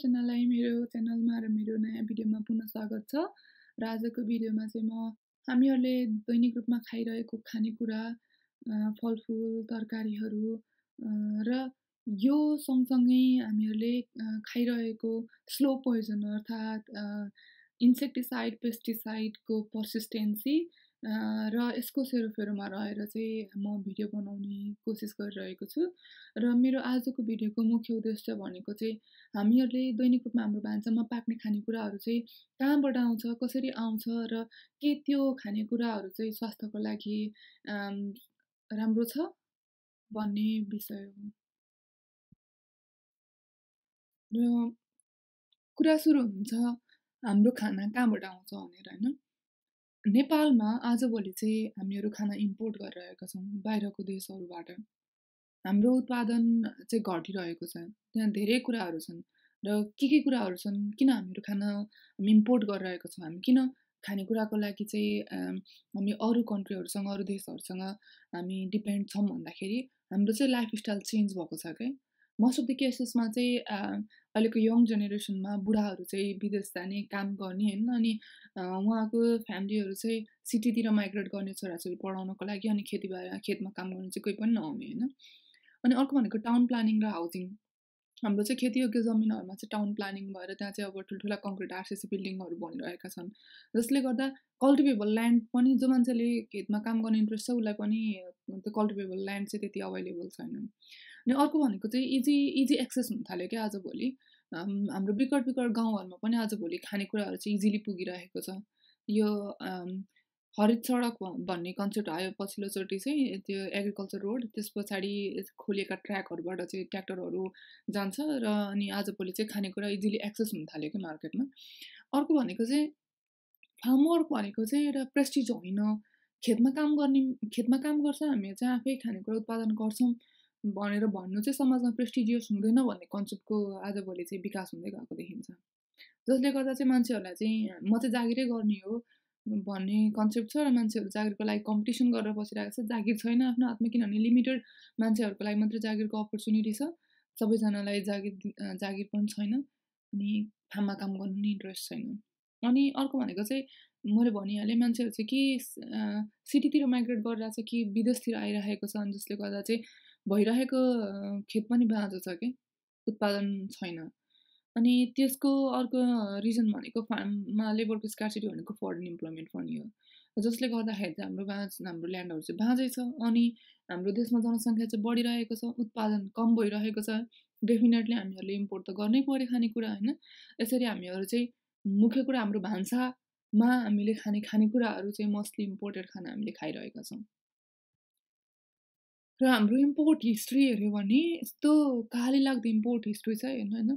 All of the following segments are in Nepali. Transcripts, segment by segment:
सबैजनालाई मेरो च्यानलमा र मेरो नयाँ भिडियोमा पुनः स्वागत छ र आजको भिडियोमा चाहिँ म हामीहरूले दैनिक रूपमा खाइरहेको खानेकुरा फलफुल तरकारीहरू र यो सँगसँगै हामीहरूले खाइरहेको स्लो पोइजन अर्थात् इन्सेक्टिसाइड पेस्टिसाइडको पर्सिस्टेन्सी र यसको सेरोफेरोमा रहेर चाहिँ म भिडियो बनाउने कोसिस गरिरहेको छु र मेरो आजको भिडियोको मुख्य उद्देश्य भनेको चाहिँ हामीहरूले दैनिक रूपमा हाम्रो भान्सामा पाक्ने खानेकुराहरू चाहिँ कहाँबाट आउँछ कसरी आउँछ र के त्यो खानेकुराहरू चाहिँ स्वास्थ्यको लागि राम्रो छ भन्ने विषय हो र कुरा सुरु हुन्छ हाम्रो खाना कहाँबाट आउँछ भनेर होइन नेपालमा आजभोलि चाहिँ हामीहरू खाना इम्पोर्ट गरिरहेका छौँ बाहिरको देशहरूबाट हाम्रो उत्पादन चाहिँ घटिरहेको छ त्यहाँ धेरै कुराहरू छन् र के के कुराहरू छन् किन हामीहरू खाना हामी इम्पोर्ट गरिरहेको छौँ हामी किन खानेकुराको लागि चाहिँ हामी अरू कन्ट्रीहरूसँग अरू देशहरूसँग हामी डिपेन्ड छौँ भन्दाखेरि हाम्रो चाहिँ लाइफस्टाइल चेन्ज भएको छ क्या मोस्ट अफ द केसेसमा चाहिँ अहिलेको यङ जेनेरेसनमा बुढाहरू चाहिँ विदेश जाने काम गर्ने होइन अनि उहाँको फ्यामिलीहरू चाहिँ सिटीतिर माइग्रेट गर्ने छोराछोरी पढाउनको लागि अनि खेतीबारी खेतमा काम गर्नु चाहिँ कोही पनि नहुने होइन अनि अर्को भनेको टाउन प्लानिङ र हाउसिङ हाम्रो चाहिँ खेतीयोग्य जमिनहरूमा चाहिँ टाउन प्लानिङ भएर त्यहाँ चाहिँ अब ठुल्ठुला कङ्क्रिट आरसिसी बिल्डिङहरू भनिरहेका छन् जसले गर्दा कल्टिभेबल ल्यान्ड पनि जो मान्छेले खेतमा काम गर्ने इन्ट्रेस्ट छ उसलाई पनि त्यो कल्टिभेबल ल्यान्ड चाहिँ त्यति अभाइलेबल छैन अनि अर्को भनेको चाहिँ इजी इजी एक्सेस हुन थाल्यो क्या आजभोलि हाम्रो बिकट बिकट गाउँहरूमा पनि आजभोलि खानेकुराहरू चाहिँ इजिली पुगिरहेको छ यो हरित सडक भन्ने कन्सेप्ट आयो पछिल्लोचोटि चाहिँ त्यो एग्रिकल्चर रोड त्यस पछाडि खोलिएका ट्र्याकहरूबाट चाहिँ ट्र्याक्टरहरू जान्छ र अनि आजभोलि चाहिँ खानेकुरा इजिली एक्सेस हुन थाल्यो क्या मार्केटमा अर्को भनेको चाहिँ फार्मवर्क भनेको चाहिँ एउटा प्रेस्टिज होइन खेतमा काम गर्ने खेतमा काम गर्छ हामी चाहिँ आफै खानेकुरा उत्पादन गर्छौँ भनेर भन्नु चाहिँ समाजमा प्रेस्टिजियस हुँदैन भन्ने कन्सेप्टको आजभोलि चाहिँ विकास हुँदै गएको देखिन्छ जसले गर्दा चाहिँ मान्छेहरूलाई चाहिँ म चाहिँ जागिरै गर्ने हो भन्ने कन्सेप्ट छ र मान्छेहरू जागिरको लागि कम्पिटिसन गरेर बसिरहेको छ जागिर छैन आफ्नो हातमा किनभने लिमिटेड मान्छेहरूको लागि मात्रै जागिरको अपर्च्युनिटी छ सबैजनालाई जागिर जागिर पनि छैन अनि फार्ममा काम गर्नु नै इन्ट्रेस्ट छैन अनि अर्को भनेको चाहिँ मैले भनिहालेँ मान्छेहरू चाहिँ कि सिटीतिर माइग्रेट छ कि विदेशतिर आइरहेको छन् जसले गर्दा चाहिँ भइरहेको खेत पनि बाँझो छ कि उत्पादन छैन अनि त्यसको अर्को रिजन भनेको फार्ममा लेबरको स्कार्सिटी भनेको फरेन इम्प्लोइमेन्ट फन्ड हो जसले गर्दाखेरि चाहिँ हाम्रो बाँझ हाम्रो ल्यान्डहरू चाहिँ बाँझै छ अनि हाम्रो देशमा जनसङ्ख्या चाहिँ बढिरहेको छ उत्पादन कम भइरहेको छ डेफिनेटली हामीहरूले इम्पोर्ट त गर्नै पऱ्यो खानेकुरा होइन यसरी हामीहरू चाहिँ मुख्य कुरा हाम्रो भान्सामा हामीले खाने खानेकुराहरू चाहिँ मोस्टली इम्पोर्टेड खाना हामीले खाइरहेका छौँ र हाम्रो इम्पोर्ट हिस्ट्री हेऱ्यो भने यस्तो काली लाग्दो इम्पोर्ट हिस्ट्री छ हेर्नु होइन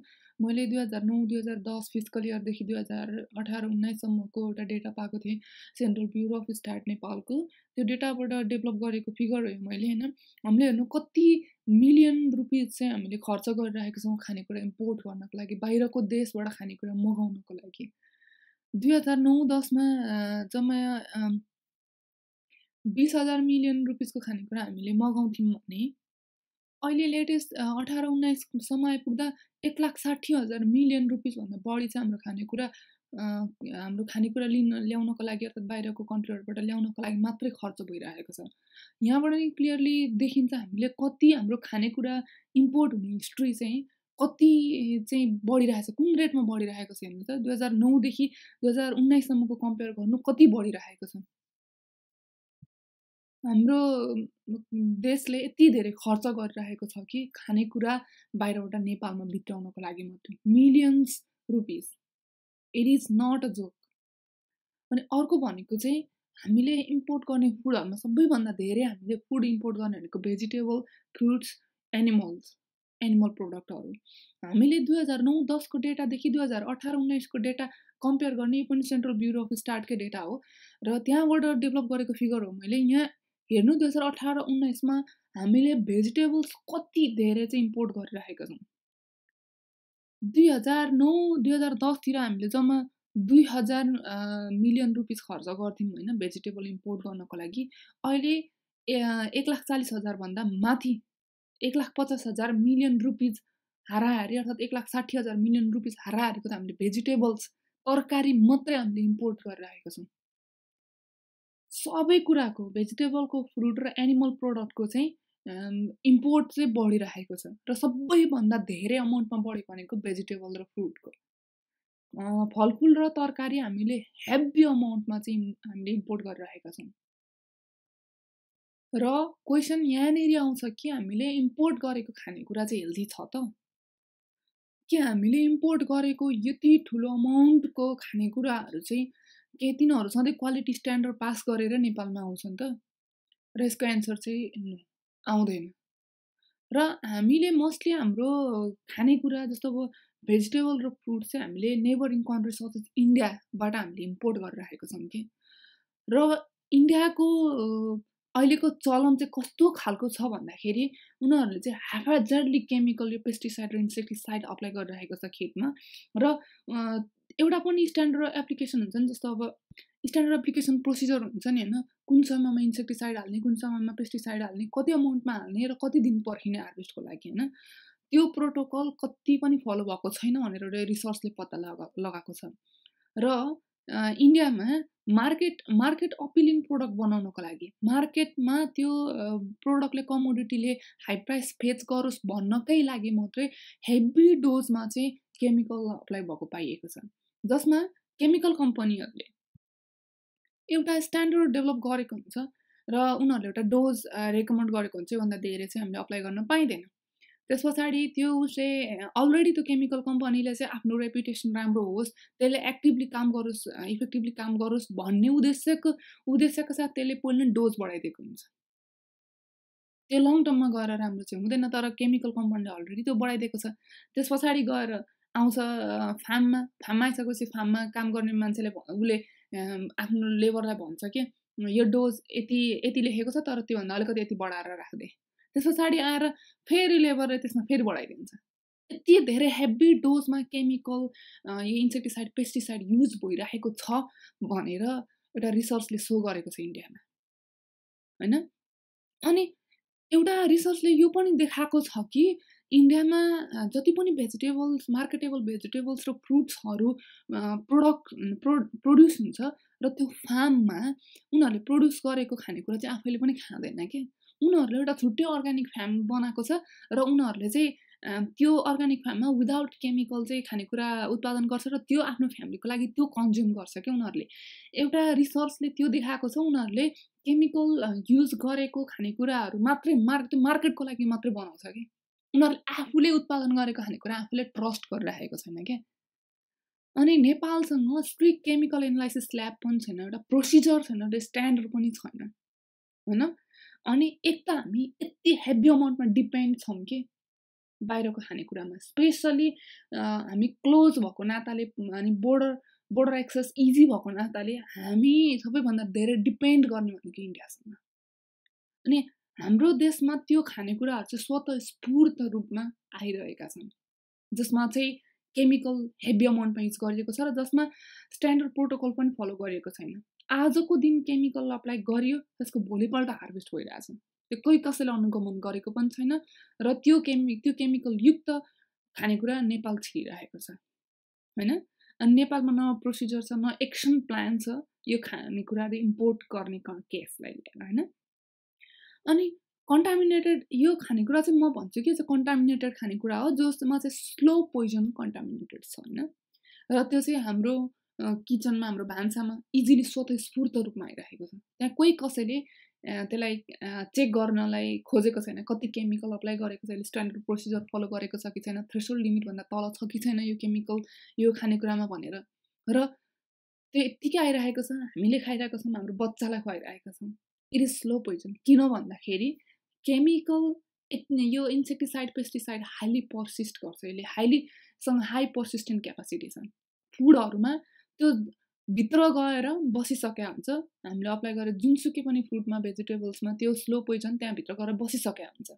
मैले दुई हजार नौ दुई हजार दस फिजिकल इयरदेखि दुई हजार अठार उन्नाइससम्मको एउटा डेटा पाएको थिएँ सेन्ट्रल ब्युरो अफ स्ट्याट नेपालको त्यो डेटाबाट डेभलप गरेको फिगर हो मैले होइन हामीले हेर्नु कति मिलियन रुपिज चाहिँ हामीले खर्च गरिरहेको छौँ खानेकुरा इम्पोर्ट गर्नको लागि बाहिरको देशबाट खानेकुरा मगाउनको लागि दुई हजार नौ दसमा जम्मा बिस हजार मिलियन रुपिसको खानेकुरा हामीले मगाउँथ्यौँ भने अहिले लेटेस्ट अठार उन्नाइससम्म आइपुग्दा एक लाख साठी हजार मिलियन रुपिसभन्दा बढी चाहिँ हाम्रो खानेकुरा हाम्रो खानेकुरा लिन ल्याउनको लागि अर्थात् बाहिरको कन्ट्रीहरूबाट ल्याउनको लागि मात्रै खर्च भइरहेको छ यहाँबाट नै क्लियरली देखिन्छ हामीले कति हाम्रो खानेकुरा इम्पोर्ट हुने हिस्ट्री चाहिँ कति चाहिँ बढिरहेको छ कुन रेटमा बढिरहेको छ हेर्नु त दुई हजार नौदेखि दुई हजार उन्नाइससम्मको कम्पेयर गर्नु कति बढिरहेको छ हाम्रो देशले यति धेरै खर्च गरिरहेको छ कि खानेकुरा बाहिरबाट नेपालमा बिताउनको लागि मात्रै millions rupees it is not a joke अनि अर्को भनेको चाहिँ हामीले इम्पोर्ट गर्ने फुडहरूमा सबैभन्दा धेरै हामीले फुड इम्पोर्ट गर्ने भनेको भेजिटेबल फ्रुट्स एनिमल्स एनिमल प्रोडक्टहरू हामीले दुई हजार नौ दसको डेटादेखि दुई हजार अठार उन्नाइसको डेटा कम्पेयर गर्ने पनि सेन्ट्रल ब्युरो अफ स्टार्टकै डेटा हो र त्यहाँबाट डेभलप गरेको फिगर हो मैले यहाँ हेर्नु दुई हजार अठार उन्नाइसमा हामीले भेजिटेबल्स कति धेरै चाहिँ इम्पोर्ट गरिराखेका छौँ दुई हजार नौ दुई हजार दसतिर हामीले जम्मा दुई हजार मिलियन रुपिस खर्च गर्थ्यौँ होइन भेजिटेबल इम्पोर्ट गर्नको लागि अहिले एक लाख चालिस हजारभन्दा माथि एक लाख पचास हजार मिलियन रुपिज हाराहारी अर्थात् एक लाख साठी हजार मिलियन रुपिस हाराहारीको त हामीले भेजिटेबल्स तरकारी मात्रै हामीले इम्पोर्ट गरिराखेका छौँ सबै कुराको भेजिटेबलको फ्रुट र एनिमल प्रडक्टको चाहिँ इम्पोर्ट चाहिँ बढिरहेको छ र सबैभन्दा धेरै अमाउन्टमा बढ्यो भनेको भेजिटेबल र फ्रुटको फलफुल र तरकारी हामीले हेभी अमाउन्टमा चाहिँ हामीले इम्पोर्ट गरिरहेका छौँ र क्वेसन यहाँनिर आउँछ कि हामीले इम्पोर्ट गरेको खानेकुरा चाहिँ हेल्दी छ त कि हामीले इम्पोर्ट गरेको यति ठुलो अमाउन्टको खानेकुराहरू चाहिँ के तिनीहरू सधैँ क्वालिटी स्ट्यान्डर्ड पास गरेर नेपालमा आउँछन् त र यसको एन्सर चाहिँ आउँदैन र हामीले मोस्टली हाम्रो खानेकुरा जस्तो अब भेजिटेबल र फ्रुट चाहिँ हामीले नेबरिङ कन्ट्री सच इन्डियाबाट हामीले इम्पोर्ट गरिराखेको छौँ कि र इन्डियाको अहिलेको चलन चाहिँ कस्तो खालको छ भन्दाखेरि उनीहरूले चाहिँ हाफ हाफाजार्डली केमिकल यो पेस्टिसाइड र इन्सेक्टिसाइड अप्लाई गरिरहेको छ खेतमा र एउटा पनि स्ट्यान्डर्ड एप्लिकेसन हुन्छ नि जस्तो अब स्ट्यान्डर्ड एप्लिकेसन प्रोसिजर हुन्छ नि होइन कुन समयमा इन्सेक्टिसाइड हाल्ने कुन समयमा पेस्टिसाइड हाल्ने कति अमाउन्टमा हाल्ने र कति दिन पर्खिने हार्भेस्टको लागि होइन त्यो प्रोटोकल कति पनि फलो भएको छैन भनेर एउटा रिसर्चले पत्ता लगा लगाएको छ र इन्डियामा मार्केट मार्केट अपिलिङ प्रोडक्ट बनाउनको लागि मार्केटमा त्यो प्रोडक्टले कमोडिटीले हाई प्राइस फेच गरोस् भन्नकै लागि मात्रै हेभी डोजमा चाहिँ केमिकल अप्लाई भएको पाइएको छ जसमा केमिकल कम्पनीहरूले एउटा स्ट्यान्डर्ड डेभलप गरेको हुन्छ र उनीहरूले एउटा डोज रेकमेन्ड गरेको हुन्छ योभन्दा धेरै चाहिँ हामीले अप्लाई गर्न पाइँदैन त्यस पछाडि त्यो चाहिँ अलरेडी त्यो केमिकल कम्पनीले चाहिँ आफ्नो रेपुटेसन राम्रो होस् त्यसले एक्टिभली काम गरोस् इफेक्टिभली काम गरोस् भन्ने उद्देश्यको उद्देश्यको साथ त्यसले पोल्ने डोज बढाइदिएको हुन्छ त्यो लङ टर्ममा गएर राम्रो चाहिँ हुँदैन तर केमिकल कम्पनीले अलरेडी त्यो बढाइदिएको छ त्यस पछाडि गएर आउँछ फार्ममा फार्ममा आइसकेपछि फार्ममा काम गर्ने मान्छेले उसले आफ्नो लेबरलाई भन्छ कि यो डोज यति यति लेखेको छ तर त्योभन्दा अलिकति यति बढाएर राख्दे त्यस पछाडि आएर फेरि लेबरले त्यसमा फेरि बढाइदिन्छ यति धेरै हेभी डोजमा केमिकल यो इन्सेक्टिसाइड पेस्टिसाइड युज भइरहेको छ भनेर एउटा रिसर्चले सो गरेको छ इन्डियामा होइन अनि एउटा रिसर्चले यो पनि देखाएको छ कि इन्डियामा uh, जति पनि भेजिटेबल्स मार्केटेबल भेजिटेबल्स र फ्रुट्सहरू प्रोडक्ट प्रो प्रड्युस हुन्छ र त्यो फार्ममा उनीहरूले प्रड्युस गरेको खानेकुरा चाहिँ आफैले पनि खाँदैन के उनीहरूले एउटा छुट्टै अर्ग्यानिक फार्म बनाएको छ र उनीहरूले चाहिँ uh, त्यो अर्ग्यानिक फार्ममा विदाउट केमिकल चाहिँ खानेकुरा उत्पादन गर्छ र त्यो आफ्नो फ्यामिलीको लागि त्यो कन्ज्युम गर्छ क्या उनीहरूले एउटा रिसर्चले त्यो देखाएको छ उनीहरूले केमिकल युज uh, गरेको खानेकुराहरू मात्रै मार्केट मार्केटको लागि मात्रै बनाउँछ कि उनीहरूले आफूले उत्पादन गरेको खानेकुरा आफूले ट्रस्ट गरिराखेको छैन क्या अनि नेपालसँग स्ट्रिक्ट केमिकल एनालाइसिस ल्याब पनि छैन एउटा प्रोसिजर छैन एउटा स्ट्यान्डर्ड पनि छैन होइन अनि एक त हामी यति हेभी अमाउन्टमा डिपेन्ड छौँ कि बाहिरको खानेकुरामा स्पेसली हामी क्लोज भएको नाताले अनि बोर्डर बोर्डर एक्सेस इजी भएको नाताले हामी सबैभन्दा धेरै डिपेन्ड गर्ने भनेको इन्डियासँग अनि हाम्रो देशमा त्यो खानेकुराहरू चाहिँ स्फूर्त रूपमा आइरहेका छन् जसमा चाहिँ केमिकल हेभी अमाउन्टमा युज गरिएको छ र जसमा स्ट्यान्डर्ड प्रोटोकल पनि फलो गरिएको छैन आजको दिन केमिकल अप्लाई गरियो त्यसको भोलिपल्ट हार्भेस्ट भइरहेछ त्यो कोही कसैले अनुगमन गरेको पनि छैन र त्यो केमि त्यो केमिकल युक्त खानेकुरा नेपाल छिरिरहेको छ होइन अनि नेपालमा न प्रोसिजर छ न एक्सन प्लान छ यो खानेकुराले इम्पोर्ट गर्ने केसलाई लिएर होइन अनि कन्टामिनेटेड यो खानेकुरा चाहिँ म भन्छु कि चाहिँ कन्टामिनेटेड खानेकुरा हो जसमा चाहिँ स्लो पोइजन कन्टामिनेटेड छ होइन र त्यो चाहिँ हाम्रो किचनमा हाम्रो भान्सामा इजिली स्फूर्त रूपमा आइरहेको छ त्यहाँ कोही कसैले त्यसलाई चेक गर्नलाई खोजेको छैन कति केमिकल अप्लाई गरेको छ स्ट्यान्डर्ड प्रोसिजर फलो गरेको छ कि छैन थ्रेसोल्ड लिमिटभन्दा तल छ कि छैन यो केमिकल यो खानेकुरामा भनेर र त्यो यत्तिकै आइरहेको छ हामीले खाइरहेको छौँ हाम्रो बच्चालाई खुवाइरहेका छौँ इट इज स्लो पोइजन किन भन्दाखेरि केमिकल यो इन्सेक्टिसाइड पेस्टिसाइड हाइली पर्सिस्ट गर्छ यसले हाइलीसँग हाई पर्सिस्टेन्ट क्यापासिटी छन् फुडहरूमा त्यो भित्र गएर बसिसकेका हुन्छ हामीले अप्लाई गरेर जुनसुकै पनि फ्रुटमा भेजिटेबल्समा त्यो स्लो पोइजन त्यहाँभित्र गएर बसिसकेका हुन्छ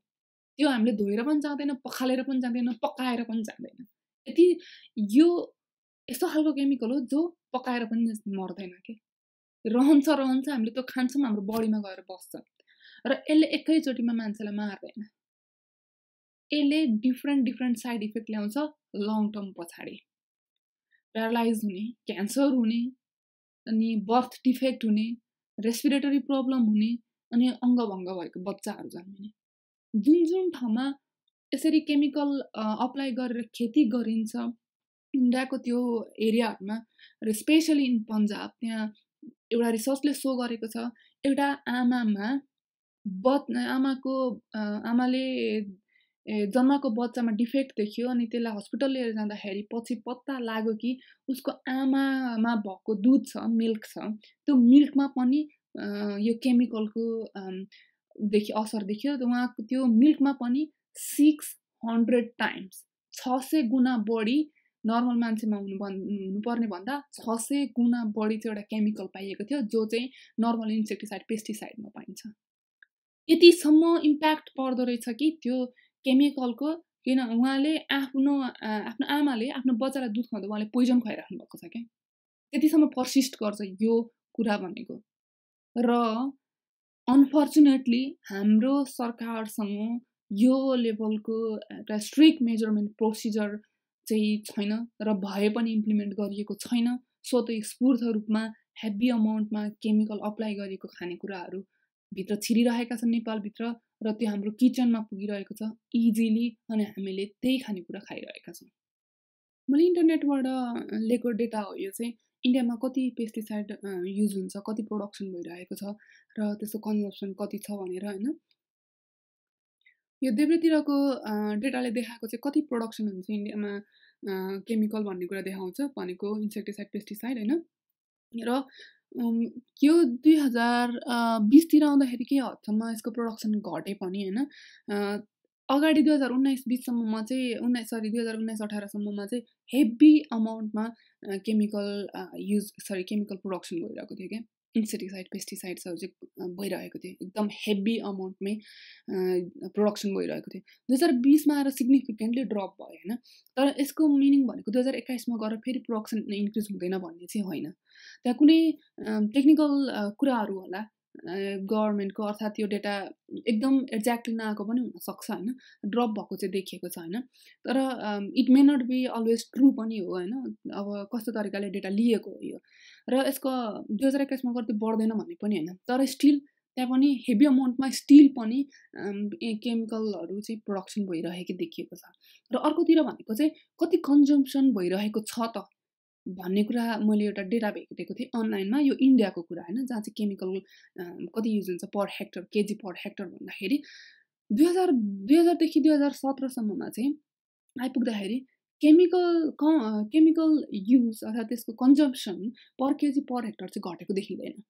त्यो हामीले धोएर पनि जाँदैन पखालेर पनि जाँदैन पकाएर पनि जाँदैन यति यो यस्तो खालको केमिकल हो जो पकाएर पनि मर्दैन कि रहन्छ रहन्छ हामीले त्यो खान्छौँ हाम्रो बडीमा गएर बस्छ र यसले एकैचोटिमा मान्छेलाई मार्दैन यसले डिफ्रेन्ट डिफ्रेन्ट साइड इफेक्ट ल्याउँछ लङ टर्म पछाडि प्यारालाइज हुने क्यान्सर हुने अनि बर्थ डिफेक्ट हुने रेस्पिरेटरी प्रब्लम हुने अनि अङ्गभङ्ग भएको बच्चाहरू जन्मिने जुन जुन ठाउँमा यसरी केमिकल अप्लाई गरेर खेती गरिन्छ इन्डियाको त्यो एरियाहरूमा र स्पेसली इन पन्जाब त्यहाँ एउटा रिसर्चले सो गरेको छ एउटा आमामा ब आमाको आमाले जन्माको बच्चामा डिफेक्ट देखियो अनि त्यसलाई हस्पिटल लिएर जाँदाखेरि पछि पत्ता लाग्यो कि उसको आमामा भएको दुध छ मिल्क छ त्यो मिल्कमा पनि यो केमिकलको देखि असर देखियो उहाँको त्यो मिल्कमा पनि सिक्स हन्ड्रेड टाइम्स छ सय गुणा बढी नर्मल मान्छेमा हुनु भन् हुनुपर्ने भन्दा छ सय गुणा बढी चाहिँ एउटा केमिकल पाइएको थियो जो चाहिँ नर्मल इन्सेक्टिसाइड पेस्टिसाइडमा पाइन्छ यतिसम्म इम्प्याक्ट पर्दो रहेछ कि त्यो केमिकलको किन उहाँले आफ्नो आफ्नो आमाले आफ्नो बच्चालाई दुध खुवाउँदा उहाँले पोइजन खुवाइराख्नु भएको छ क्या त्यतिसम्म पर्सिस्ट गर्छ यो कुरा भनेको र अनफर्चुनेटली हाम्रो सरकारसँग यो लेभलको एउटा स्ट्रिक्ट मेजरमेन्ट प्रोसिजर चाहिँ छैन र भए पनि इम्प्लिमेन्ट गरिएको छैन स्वत स्फूर्त रूपमा हेभी अमाउन्टमा केमिकल अप्लाई गरिएको खानेकुराहरू भित्र छिरिरहेका छन् नेपालभित्र र त्यो हाम्रो किचनमा पुगिरहेको छ इजिली अनि हामीले त्यही खानेकुरा खाइरहेका छौँ मैले इन्टरनेटबाट लिएको डेटा हो यो चाहिँ इन्डियामा कति पेस्टिसाइड युज हुन्छ कति प्रोडक्सन भइरहेको छ र त्यसको कन्जम्सन कति छ भनेर होइन यो देब्रेतिरको डेटाले देखाएको चाहिँ कति प्रडक्सन हुन्छ इन्डियामा केमिकल भन्ने कुरा देखाउँछ भनेको इन्सेक्टिसाइड पेस्टिसाइड होइन र यो दुई हजार बिसतिर आउँदाखेरि केही हदसम्म यसको प्रडक्सन घटे पनि होइन अगाडि दुई हजार उन्नाइस बिससम्ममा चाहिँ उन्नाइस सरी दुई हजार उन्नाइस अठारसम्ममा चाहिँ हेभी अमाउन्टमा chemical use sorry chemical production भइरहेको थियो क्या इन्सेक्टिसाइड पेस्टिसाइड्सहरू चाहिँ भइरहेको थियो एकदम हेभी अमाउन्टमै प्रोडक्सन भइरहेको थियो दुई हजार बिसमा आएर सिग्निफिकेन्टली ड्रप भयो होइन तर यसको मिनिङ भनेको दुई हजार एक्काइसमा गएर फेरि प्रोडक्सन इन्क्रिज हुँदैन भन्ने चाहिँ होइन त्यहाँ कुनै टेक्निकल कुराहरू होला गभर्मेन्टको अर्थात् यो डेटा एकदम एक्ज्याक्टली नआएको पनि हुनसक्छ होइन ड्रप भएको चाहिँ देखिएको छ होइन तर it may not be always true पनि हो होइन अब कस्तो तरिकाले डेटा लिएको हो यो र यसको दुई हजार एक्काइसमा कति बढ्दैन भन्ने पनि होइन तर स्टिल त्यहाँ पनि हेभी अमाउन्टमा स्टिल पनि केमिकलहरू चाहिँ प्रडक्सन भइरहेको देखिएको छ र अर्कोतिर भनेको चाहिँ कति कन्जम्सन भइरहेको छ त भन्ने कुरा मैले एउटा डेटा भेटेको थिएँ अनलाइनमा यो इन्डियाको कुरा होइन जहाँ चाहिँ केमिकल कति युज हुन्छ per hectare KG per hectare भन्दाखेरि दुई हजार दुई हजारदेखि दुई हजार सत्रसम्ममा चाहिँ आइपुग्दाखेरि केमिकल क केमिकल युज अर्थात् त्यसको consumption per KG per hectare चाहिँ घटेको देखिँदैन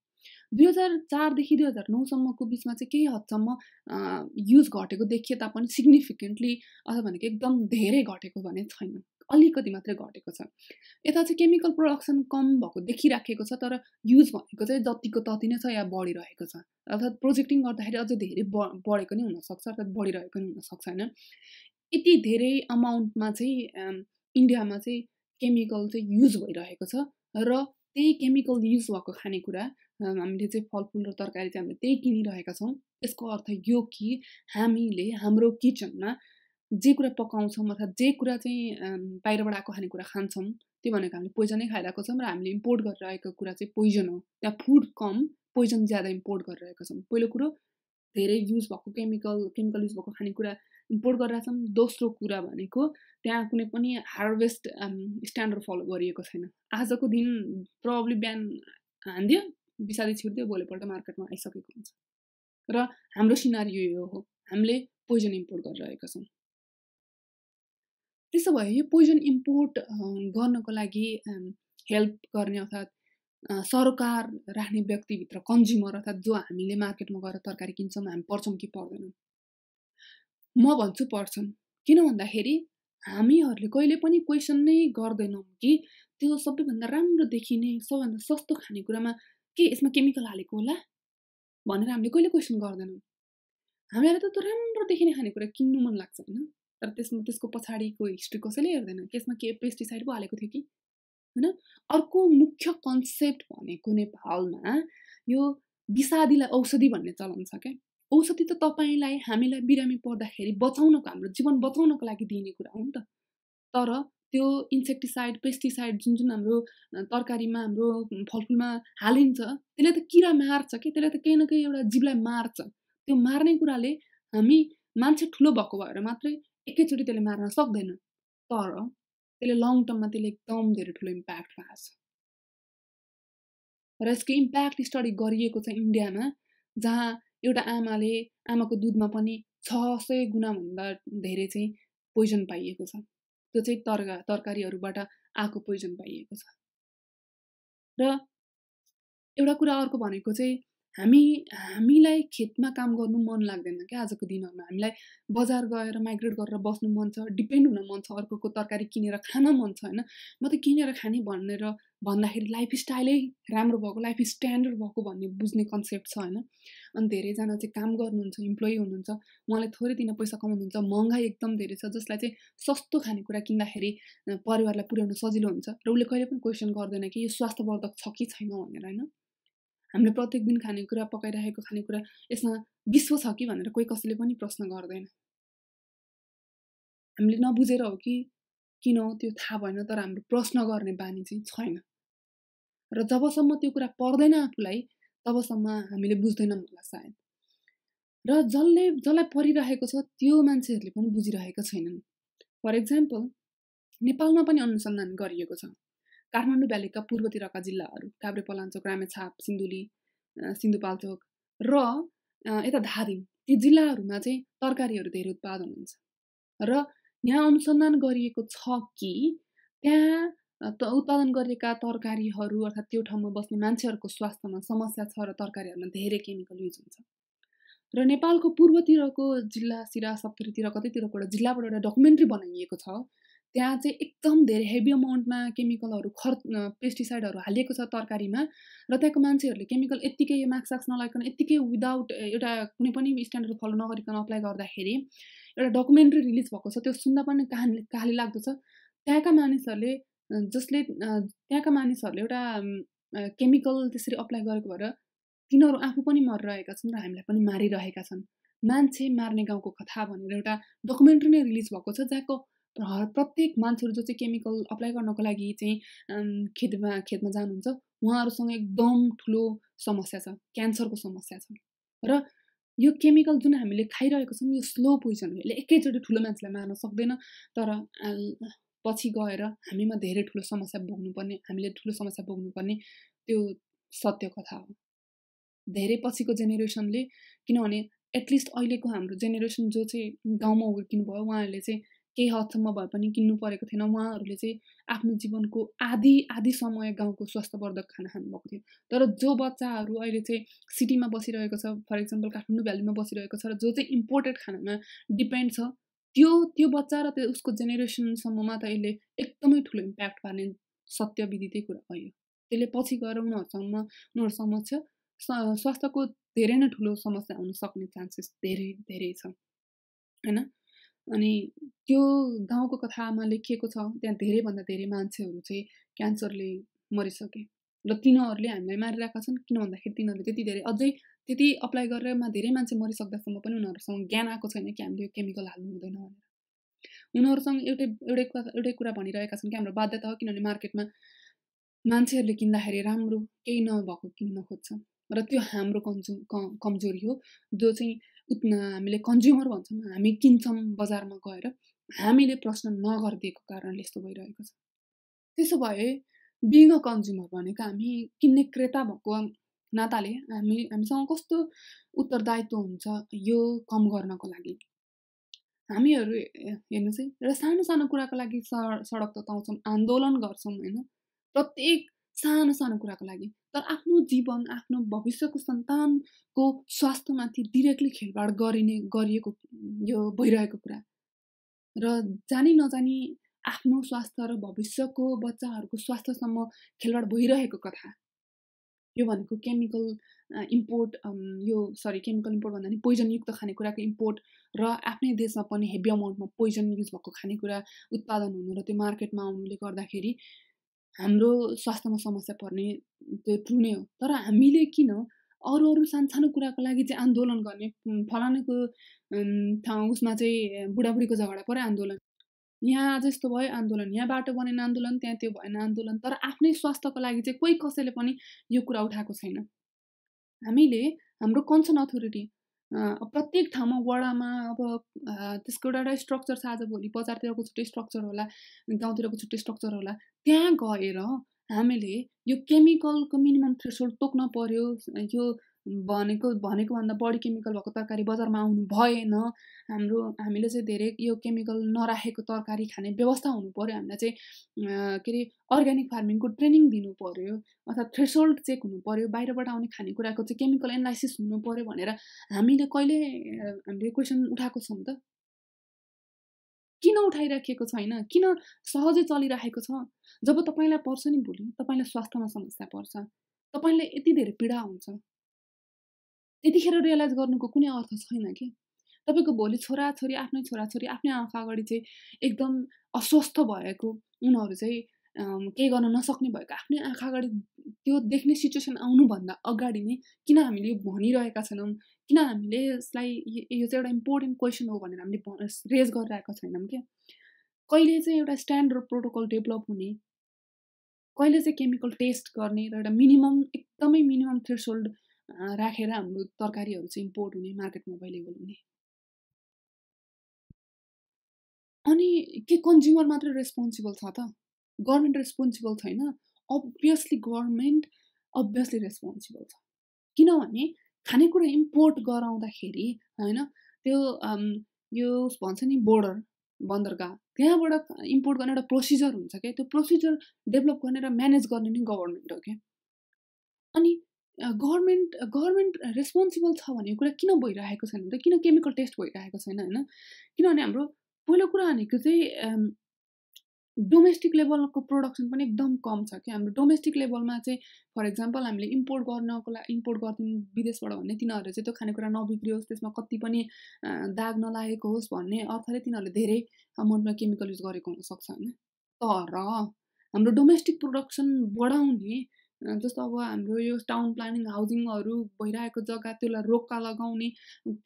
दुई हजार चारदेखि दुई हजार नौसम्मको बिचमा चाहिँ केही हदसम्म युज घटेको देखिए तापनि सिग्निफिकेन्टली अथवा भनेको एकदम धेरै घटेको भने छैन अलिकति मात्रै घटेको छ यता चाहिँ केमिकल प्रडक्सन कम भएको देखिराखेको छ तर युज भनेको चाहिँ जतिको तति नै छ या बढिरहेको छ अर्थात् प्रोजेक्टिङ गर्दाखेरि अझै धेरै ब बढेको नै हुनसक्छ अर्थात् बढिरहेको नै हुनसक्छ होइन यति धेरै अमाउन्टमा चाहिँ इन्डियामा चाहिँ केमिकल चाहिँ युज भइरहेको छ र त्यही केमिकल युज भएको खानेकुरा हामीले चाहिँ फलफुल र तरकारी चाहिँ हामीले त्यही किनिरहेका छौँ यसको अर्थ यो कि हामीले हाम्रो किचनमा जे कुरा पकाउँछौँ अथवा जे कुरा चाहिँ बाहिरबाट आएको खानेकुरा खान्छौँ त्यो भनेको हामीले पोइजनै खाइरहेको छौँ र हामीले इम्पोर्ट गरेर आएको कुरा चाहिँ पोइजन हो त्यहाँ फुड कम पोइजन ज्यादा इम्पोर्ट गरिरहेको छौँ पहिलो कुरो धेरै युज भएको केमिकल केमिकल युज भएको खानेकुरा इम्पोर्ट गरिरहेको छौँ दोस्रो कुरा भनेको त्यहाँ कुनै पनि हार्भेस्ट स्ट्यान्डर्ड फलो गरिएको छैन आजको दिन प्रब्लम बिहान हान्दियो बिसादी छिर्दियो भोलिपल्ट मार्केटमा आइसकेको हुन्छ र हाम्रो सिनारी यो हो हामीले पोइजन इम्पोर्ट गरिरहेका छौँ त्यसो भए यो पोइजन इम्पोर्ट गर्नको लागि हेल्प गर्ने अर्थात् सरकार राख्ने व्यक्तिभित्र कन्ज्युमर अर्थात् जो हामीले मार्केटमा गएर तरकारी किन्छौँ हामी पर्छौँ कि पर्दैनौँ म भन्छु पर्छौँ किन भन्दाखेरि हामीहरूले कहिले पनि क्वेसन नै गर्दैनौँ कि त्यो सबैभन्दा राम्रो देखिने सबैभन्दा सस्तो खानेकुरामा के यसमा केमिकल हालेको होला भनेर हामीले कहिले क्वेसन गर्दैनौँ हामीलाई त त्यो राम्रो देखिने खानेकुरा किन्नु मन लाग्छ होइन तर त्यसमा त्यसको पछाडिको हिस्ट्री कसैले हेर्दैन त्यसमा के पेस्टिसाइड पो हालेको थियो कि होइन अर्को मुख्य कन्सेप्ट भनेको नेपालमा यो विषादीलाई औषधि भन्ने चलन छ क्या औषधि त तपाईँलाई हामीलाई बिरामी पर्दाखेरि बचाउनको हाम्रो जीवन बचाउनको लागि दिइने कुरा हो नि त तर त्यो इन्सेक्टिसाइड पेस्टिसाइड जुन जुन हाम्रो तरकारीमा हाम्रो फलफुलमा हालिन्छ त्यसले त किरा मार्छ कि त्यसले त केही न केही एउटा जीवलाई मार्छ त्यो मार्ने कुराले हामी मान्छे ठुलो भएको भएर मात्रै एकैचोटि त्यसले मार्न सक्दैन तर त्यसले लङ टर्ममा त्यसले एकदम धेरै ठुलो इम्प्याक्ट छ र यसको इम्प्याक्ट स्टडी गरिएको छ इन्डियामा जहाँ एउटा आमाले आमाको दुधमा पनि छ सय गुणाभन्दा धेरै चाहिँ पोइजन पाइएको छ त्यो चाहिँ तर तरकारीहरूबाट आएको पोइजन पाइएको छ र एउटा कुरा अर्को भनेको चाहिँ हामी हामीलाई खेतमा काम गर्नु मन लाग्दैन क्या आजको दिनहरूमा हामीलाई बजार गएर माइग्रेट गरेर बस्नु मन छ डिपेन्ड हुन मन छ अर्कोको तरकारी किनेर खान मन छ होइन म त किनेर खाने भनेर भन्दाखेरि लाइफ स्टाइलै राम्रो भएको लाइफ स्ट्यान्डर्ड भएको भन्ने बुझ्ने कन्सेप्ट छ होइन अनि धेरैजना चाहिँ काम गर्नुहुन्छ इम्प्लोइ हुनुहुन्छ उहाँलाई थोरै दिन पैसा कमाउनुहुन्छ महँगाई एकदम धेरै छ जसलाई चाहिँ सस्तो खानेकुरा किन्दाखेरि परिवारलाई पुर्याउन सजिलो हुन्छ र उसले कहिले पनि क्वेसन गर्दैन कि यो स्वास्थ्यवर्धक छ कि छैन भनेर होइन हामीले प्रत्येक दिन खानेकुरा पकाइरहेको खानेकुरा यसमा विश्व छ कि भनेर कोही कसैले पनि प्रश्न गर्दैन हामीले नबुझेर हो कि किन त्यो थाहा भएन तर हाम्रो प्रश्न गर्ने बानी चाहिँ छैन र जबसम्म त्यो कुरा पर्दैन आफूलाई तबसम्म हामीले बुझ्दैनौँ होला सायद र जसले जसलाई परिरहेको छ त्यो मान्छेहरूले पनि बुझिरहेका छैनन् फर इक्जाम्पल नेपालमा पनि अनुसन्धान गरिएको छ काठमाडौँ भ्यालीका पूर्वतिरका जिल्लाहरू काभ्रे पलाञ्चोक रामेछाप सिन्धुली सिन्धुपाल्चोक र यता धादिङ ती जिल्लाहरूमा चाहिँ तरकारीहरू धेरै उत्पादन हुन्छ र यहाँ अनुसन्धान गरिएको छ कि त्यहाँ उत्पादन गरिएका तरकारीहरू अर्थात् त्यो ठाउँमा बस्ने मान्छेहरूको स्वास्थ्यमा समस्या छ र तरकारीहरूमा धेरै केमिकल युज हुन्छ र नेपालको पूर्वतिरको जिल्ला सिरा सप्तरीतिर कतैतिरको एउटा जिल्लाबाट एउटा डकुमेन्ट्री बनाइएको छ त्यहाँ चाहिँ एकदम धेरै हेभी अमाउन्टमा केमिकलहरू खर् पेस्टिसाइडहरू हालिएको छ तरकारीमा र त्यहाँको मान्छेहरूले केमिकल यत्तिकै साक्स नलाइकन यत्तिकै विदाउट एउटा कुनै पनि स्ट्यान्डर्ड फलो नगरिकन अप्लाई गर्दाखेरि एउटा डकुमेन्ट्री रिलिज भएको छ त्यो सुन्दा पनि कहानी कहाली लाग्दो छ त्यहाँका मानिसहरूले जसले त्यहाँका मानिसहरूले एउटा केमिकल त्यसरी अप्लाई गरेको भएर तिनीहरू आफू पनि मरिरहेका छन् र हामीलाई पनि मारिरहेका छन् मान्छे मार्ने गाउँको कथा भनेर एउटा डकुमेन्ट्री नै रिलिज भएको छ जहाँको हर प्रत्येक मान्छेहरू जो चाहिँ केमिकल अप्लाई गर्नको लागि चाहिँ खेतमा खेतमा जानुहुन्छ उहाँहरूसँग एकदम ठुलो समस्या छ क्यान्सरको समस्या छ र यो केमिकल जुन हामीले खाइरहेको छौँ यो स्लो पोइजन हो यसले एकैचोटि ठुलो मान्छेलाई मार्न सक्दैन तर पछि गएर हामीमा धेरै ठुलो समस्या भोग्नुपर्ने हामीले ठुलो समस्या भोग्नुपर्ने त्यो सत्य कथा हो धेरै पछिको जेनेरेसनले किनभने एटलिस्ट अहिलेको हाम्रो जेनेरेसन जो चाहिँ गाउँमा हुर्किनु भयो उहाँहरूले चाहिँ केही हदसम्म भए पनि किन्नु परेको थिएन उहाँहरूले चाहिँ आफ्नो जीवनको आधी आधी समय गाउँको स्वास्थ्यवर्धक खाना खानुभएको थियो तर जो बच्चाहरू अहिले चाहिँ सिटीमा बसिरहेको छ फर इक्जाम्पल काठमाडौँ भ्यालीमा बसिरहेको छ र जो चाहिँ इम्पोर्टेड खानामा डिपेन्ड छ त्यो त्यो बच्चा र त्यो उसको जेनेरेसनसम्ममा त यसले एकदमै ठुलो इम्प्याक्ट पार्ने सत्य विदितै कुरा भयो त्यसले पछि गएर उनीहरूसम्म उनीहरू समक्ष स्वास्थ्यको धेरै नै ठुलो समस्या आउन सक्ने चान्सेस धेरै धेरै छ होइन अनि त्यो गाउँको कथामा लेखिएको छ त्यहाँ धेरैभन्दा धेरै मान्छेहरू चाहिँ क्यान्सरले मरिसके र तिनीहरूले हामीलाई मारिरहेका छन् किन भन्दाखेरि तिनीहरूले त्यति धेरै अझै त्यति अप्लाई गरेरमा धेरै मान्छे मरिसक्दासम्म पनि उनीहरूसँग ज्ञान आएको छैन कि हामीले यो केमिकल हाल्नु हुँदैन भनेर उनीहरूसँग एउटै एउटै कथा एउटै कुरा भनिरहेका छन् कि हाम्रो बाध्यता हो किनभने मार्केटमा मान्छेहरूले किन्दाखेरि राम्रो केही नभएको किन्न खोज्छ र त्यो हाम्रो कमजो कमजोरी हो जो चाहिँ हामीले कन्ज्युमर भन्छौँ हामी किन्छौँ बजारमा गएर हामीले प्रश्न नगरिदिएको कारणले यस्तो भइरहेको छ त्यसो भए बिङ कन्ज्युमर भनेको हामी किन्ने क्रेता भएको नाताले हामी हामीसँग कस्तो उत्तरदायित्व हुन्छ यो कम गर्नको लागि हामीहरू हेर्नुहोस् है र सानो सानो कुराको लागि सडक तताउँछौँ आन्दोलन गर्छौँ होइन प्रत्येक सानो सानो कुराको लागि तर आफ्नो जीवन आफ्नो भविष्यको सन्तानको स्वास्थ्यमाथि डिरेक्टली खेलवाड गरिने गरिएको यो भइरहेको कुरा र जानी नजानी आफ्नो स्वास्थ्य र भविष्यको बच्चाहरूको स्वास्थ्यसम्म खेलवाड भइरहेको कथा यो भनेको केमिकल इम्पोर्ट यो सरी केमिकल इम्पोर्ट भन्दा पनि पोइजनयुक्त खानेकुराको इम्पोर्ट र आफ्नै देशमा पनि हेभी अमाउन्टमा पोइजन युज भएको खानेकुरा उत्पादन हुनु र त्यो मार्केटमा आउनुले गर्दाखेरि हाम्रो स्वास्थ्यमा समस्या पर्ने त्यो ट्रु नै हो तर हामीले किन अरू अरू सानसानो कुराको लागि चाहिँ आन्दोलन गर्ने फलानाको ठाउँ उसमा चाहिँ बुढाबुढीको झगडा पऱ्यो आन्दोलन यहाँ जस्तो भयो आन्दोलन यहाँ बाटो बनेन आन्दोलन त्यहाँ त्यो भएन आन्दोलन तर आफ्नै स्वास्थ्यको लागि चाहिँ कोही कसैले पनि यो कुरा उठाएको छैन हामीले हाम्रो कन्सर्न अथोरिटी प्रत्येक ठाउँमा वडामा अब त्यसको एउटा एउटा स्ट्रक्चर छ आज भोलि बजारतिरको छुट्टै स्ट्रक्चर होला गाउँतिरको छुट्टै स्ट्रक्चर होला त्यहाँ गएर हामीले यो केमिकलको मिनिमम थ्रेसोल्ड तोक्न पऱ्यो यो भनेको भनेको भन्दा बढी केमिकल भएको तरकारी बजारमा आउनु भएन हाम्रो हामीले चाहिँ धेरै यो केमिकल नराखेको तरकारी खाने व्यवस्था हुनु पऱ्यो हामीलाई चाहिँ के अरे अर्ग्यानिक फार्मिङको ट्रेनिङ दिनु पऱ्यो अर्थात् थ्रेसोल्ड चेक हुनु पऱ्यो बाहिरबाट आउने खानेकुराको चाहिँ केमिकल एनालाइसिस हुनु पऱ्यो भनेर हामीले कहिले हामीले क्वेसन उठाएको छौँ त किन उठाइराखेको छैन किन सहजै चलिराखेको छ जब तपाईँलाई पर्छ नि भोलि तपाईँलाई स्वास्थ्यमा समस्या पर्छ तपाईँलाई यति धेरै पीडा हुन्छ त्यतिखेर रियलाइज गर्नुको कुनै अर्थ छैन कि तपाईँको भोलि छोराछोरी आफ्नै छोराछोरी आफ्नै आँखा अगाडि चाहिँ एकदम अस्वस्थ भएको उनीहरू चाहिँ केही गर्न नसक्ने भएको आफ्नै आँखा अगाडि त्यो देख्ने सिचुएसन आउनुभन्दा अगाडि नै किन हामीले यो भनिरहेका छैनौँ किन हामीले यसलाई यो चाहिँ एउटा इम्पोर्टेन्ट क्वेसन हो भनेर हामीले रेज गरिरहेका छैनौँ क्या कहिले चाहिँ एउटा स्ट्यान्डर्ड प्रोटोकल डेभलप हुने कहिले चाहिँ केमिकल टेस्ट गर्ने र एउटा मिनिमम एकदमै मिनिमम थ्रेसोल्ड राखेर हाम्रो तरकारीहरू चाहिँ इम्पोर्ट हुने मार्केटमा अभाइलेबल हुने अनि के कन्ज्युमर मात्र रेस्पोन्सिबल छ त गभर्मेन्ट रेस्पोन्सिबल छैन अभियसली गभर्मेन्ट अभियसली रेस्पोन्सिबल छ किनभने खानेकुरा इम्पोर्ट गराउँदाखेरि होइन त्यो यो भन्छ नि बोर्डर बन्दरगाह त्यहाँबाट इम्पोर्ट गर्ने एउटा प्रोसिजर हुन्छ क्या त्यो प्रोसिजर डेभलप गर्ने र म्यानेज गर्ने नै गभर्मेन्ट हो क्या अनि गभर्मेन्ट गभर्मेन्ट रेस्पोन्सिबल छ भन्ने कुरा किन भइरहेको छैन त किन केमिकल टेस्ट भइरहेको छैन होइन किनभने हाम्रो पहिलो कुरा भनेको चाहिँ डोमेस्टिक लेभलको प्रोडक्सन पनि एकदम कम छ क्या हाम्रो डोमेस्टिक लेभलमा चाहिँ फर इक्जाम्पल हामीले इम्पोर्ट गर्नको लागि इम्पोर्ट गरिदिउँ विदेशबाट भने तिनीहरूले चाहिँ त्यो खानेकुरा नबिग्रियोस् त्यसमा कति पनि दाग नलागेको होस् भन्ने अर्थले तिनीहरूले धेरै अमाउन्टमा केमिकल युज गरेको हुनसक्छ होइन तर हाम्रो डोमेस्टिक प्रोडक्सन बढाउने जस्तो अब हाम्रो यो टाउन प्लानिङ हाउसिङहरू भइरहेको जग्गा त्यसलाई रोक्का लगाउने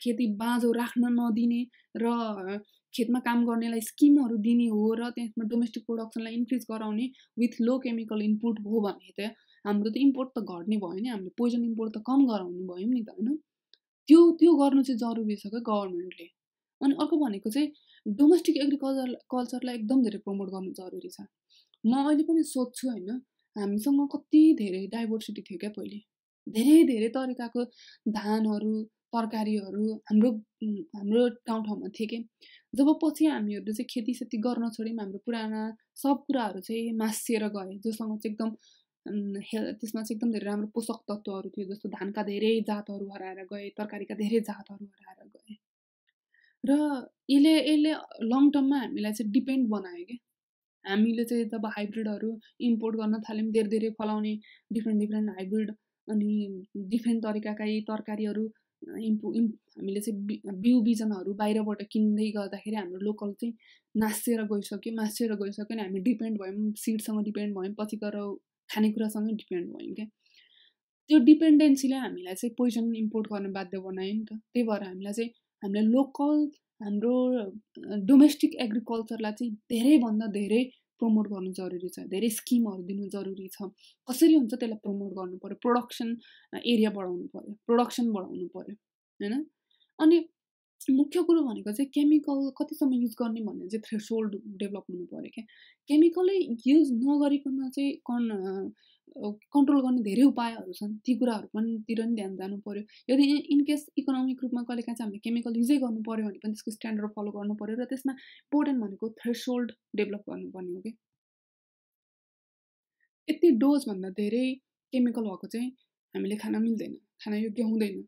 खेती बाँझो राख्न नदिने र खेतमा काम गर्नेलाई स्किमहरू दिने हो र त्यसमा डोमेस्टिक प्रोडक्सनलाई इन्क्रिज गराउने विथ लो केमिकल इनपुट हो भने त हाम्रो त इम्पोर्ट त घट्ने भयो नि हामीले पोइजन इम्पोर्ट त कम गराउनु भयो नि त होइन त्यो त्यो गर्नु चाहिँ जरुरी छ क्या गभर्मेन्टले अनि अर्को भनेको चाहिँ डोमेस्टिक एग्रिकल्चर कल्चरलाई एकदम धेरै प्रमोट गर्नु जरुरी छ म अहिले पनि सोध्छु होइन हामीसँग कति धेरै डाइभर्सिटी थियो क्या पहिले धेरै धेरै तरिकाको धानहरू तरकारीहरू हाम्रो हाम्रो गाउँठाउँमा थिए कि जब पछि हामीहरूले चाहिँ खेतीसेती गर्न छोड्यौँ हाम्रो पुराना सब कुराहरू चाहिँ मासिएर गए जोसँग चाहिँ एकदम त्यसमा चाहिँ एकदम धेरै राम्रो पोषक तत्त्वहरू थियो जस्तो धानका धेरै जातहरू हराएर गए तरकारीका धेरै जातहरू हराएर गए र यसले यसले लङ टर्ममा हामीलाई चाहिँ डिपेन्ड बनायो क्या हामीले चाहिँ जब हाइब्रिडहरू इम्पोर्ट गर्न थाल्यौँ धेरै धेरै फलाउने डिफ्रेन्ट डिफ्रेन्ट हाइब्रिड अनि डिफ्रेन्ट तरिकाका यी तरकारीहरू इम्पो इम् हामीले चाहिँ बिउ बिजनहरू बाहिरबाट किन्दै गर्दाखेरि हाम्रो लोकल चाहिँ नासिएर गइसक्यो मासिएर गइसक्यो अनि हामी डिपेन्ड भयौँ सिडसँग डिपेन्ड भयौँ पछि गएर खानेकुरासँग डिपेन्ड भयौँ क्या त्यो डिपेन्डेन्सीले हामीलाई चाहिँ पोइजन इम्पोर्ट गर्न बाध्य बनायो नि त त्यही भएर हामीलाई चाहिँ हामीलाई लोकल हाम्रो डोमेस्टिक एग्रिकल्चरलाई चाहिँ धेरैभन्दा धेरै प्रमोट गर्नु जरुरी छ धेरै स्किमहरू दिनु जरुरी छ कसरी हुन्छ त्यसलाई प्रमोट गर्नु पऱ्यो प्रोडक्सन एरिया बढाउनु पऱ्यो प्रोडक्सन बढाउनु पऱ्यो होइन अनि मुख्य कुरो भनेको चाहिँ केमिकल कतिसम्म युज गर्ने भन्ने चाहिँ थ्रेसोल्ड डेभलप हुनु पऱ्यो क्या केमिकलै युज नगरिकन चाहिँ कन् कन्ट्रोल गर्ने धेरै उपायहरू छन् ती कुराहरू पनितिर पनि ध्यान जानु पऱ्यो यदि इनकेस इकोनोमिक रूपमा कहिले काहीँ चाहिँ हामीले केमिकल युजै गर्नु पऱ्यो भने पनि त्यसको स्ट्यान्डर्ड फलो गर्नु पऱ्यो र त्यसमा इम्पोर्टेन्ट भनेको थ्रेसोल्ड डेभलप गर्नुपर्ने हो कि यति डोजभन्दा धेरै केमिकल भएको चाहिँ हामीले खान मिल्दैन खान योग्य हुँदैन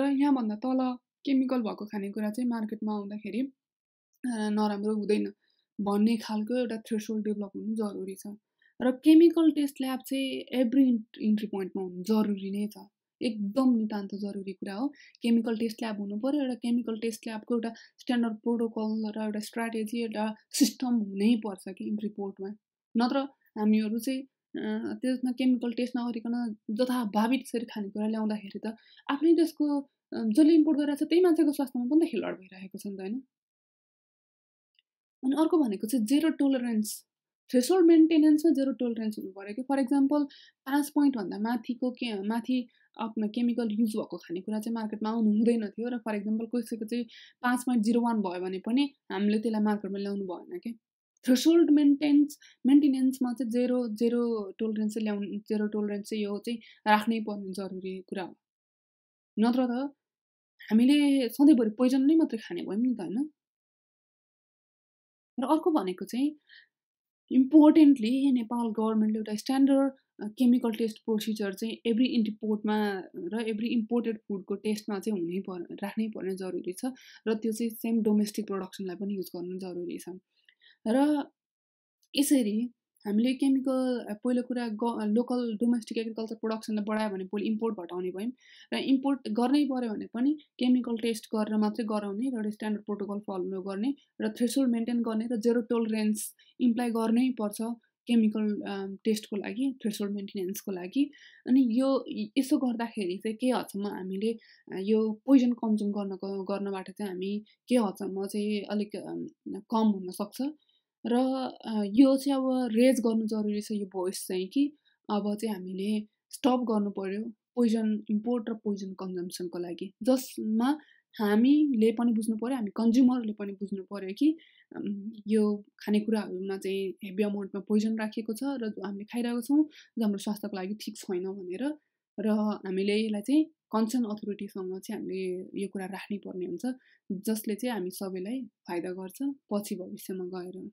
र यहाँभन्दा तल केमिकल भएको खानेकुरा चाहिँ मार्केटमा आउँदाखेरि नराम्रो हुँदैन भन्ने खालको एउटा थ्रेसोल्ड डेभलप हुनु जरुरी छ र केमिकल टेस्ट ल्याब चाहिँ एभ्री इन्ट्री पोइन्टमा हुनु जरुरी नै छ एकदम नितान्त जरुरी कुरा हो केमिकल टेस्ट ल्याब हुनु पऱ्यो एउटा केमिकल टेस्ट ल्याबको एउटा स्ट्यान्डर्ड प्रोटोकल र एउटा स्ट्राटेजी एउटा सिस्टम हुनै पर्छ कि इन्ट्री पोर्टमा नत्र हामीहरू चाहिँ त्यसमा केमिकल टेस्ट नगरिकन जथाभावी त्यसरी खानेकुरा ल्याउँदाखेरि त आफ्नै देशको जसले इम्पोर्ट गरिरहेको छ त्यही मान्छेको स्वास्थ्यमा पनि त खेलवाड भइरहेको छ नि त होइन अनि अर्को भनेको चाहिँ जेरो टोलरेन्स थ्रेसोल्ड मेन्टेनेन्समा जेरो टोलरेन्स हुनु पऱ्यो कि फर इक्जाम्पल पाँच पोइन्टभन्दा माथिको के माथि आफ्नो केमिकल युज भएको खानेकुरा चाहिँ मार्केटमा आउनु हुँदैन थियो र फर इक्जाम्पल कसैको चाहिँ पाँच पोइन्ट जिरो वान भयो भने पनि हामीले त्यसलाई मार्केटमा ल्याउनु भएन कि थ्रेसोल्ड मेन्टेन्स मेन्टेनेन्समा चाहिँ जेरो जेरो टोलरेन्स चाहिँ ल्याउनु जेरो टोलरेन्स चाहिँ यो चाहिँ राख्नै पर्ने जरुरी कुरा हो नत्र त हामीले सधैँभरि पोइजन नै मात्रै खाने भयौँ नि त होइन र अर्को भनेको चाहिँ इम्पोर्टेन्टली नेपाल गभर्मेन्टले एउटा स्ट्यान्डर्ड केमिकल टेस्ट प्रोसिजर चाहिँ एभ्री इम्पोर्टमा uh, र एभ्री इम्पोर्टेड फुडको टेस्टमा चाहिँ हुनै पर् राख्नै पर्ने जरुरी छ र त्यो चाहिँ सेम डोमेस्टिक प्रडक्सनलाई पनि युज गर्नु जरुरी छ र यसरी हामीले केमिकल पहिलो कुरा ग लोकल डोमेस्टिक एग्रिकल्चर प्रोडक्सनलाई बढायो भने पहिले इम्पोर्ट घटाउने भयौँ र इम्पोर्ट गर्नै पऱ्यो भने पनि केमिकल टेस्ट गरेर मात्रै गराउने र स्ट्यान्डर्ड प्रोटोकल फलो गर्ने र थ्रेसोल्ड मेन्टेन गर्ने र जेरो टोलरेन्स इम्प्लाइ गर्नै पर्छ केमिकल टेस्टको लागि थ्रेसोल्ड मेन्टेनेन्सको लागि अनि यो यसो गर्दाखेरि चाहिँ के हदसम्म हामीले यो पोइजन कन्ज्युम गर्नको गर्नबाट चाहिँ हामी के हदसम्म चाहिँ अलिक कम हुनसक्छ र यो चाहिँ अब रेज गर्नु जरुरी छ यो भोइस चाहिँ कि अब चाहिँ हामीले स्टप गर्नु पऱ्यो पोइजन इम्पोर्ट र पोइजन कन्जम्सनको लागि जसमा हामीले पनि बुझ्नु पऱ्यो हामी कन्ज्युमरले पनि बुझ्नु पऱ्यो कि यो खानेकुराहरूमा चाहिँ हेभी अमाउन्टमा पोइजन राखिएको छ र हामीले खाइरहेको छौँ जो हाम्रो स्वास्थ्यको लागि ठिक छैन भनेर र हामीले यसलाई चाहिँ कन्सर्न अथोरिटीसँग चाहिँ हामीले यो कुरा राख्नै पर्ने हुन्छ जसले चाहिँ हामी सबैलाई फाइदा गर्छ पछि भविष्यमा गएर